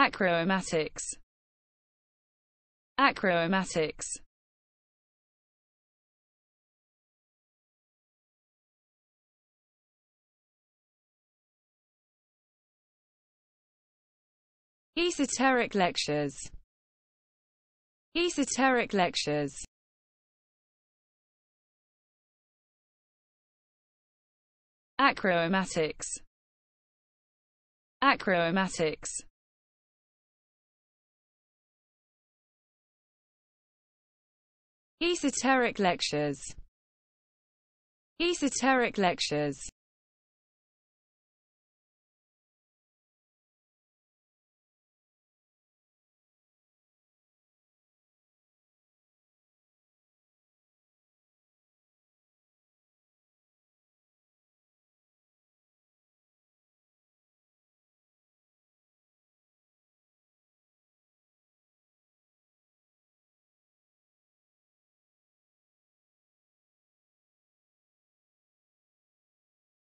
Acromatics Acromatics Esoteric lectures Esoteric lectures Acromatics Acromatics Esoteric lectures Esoteric lectures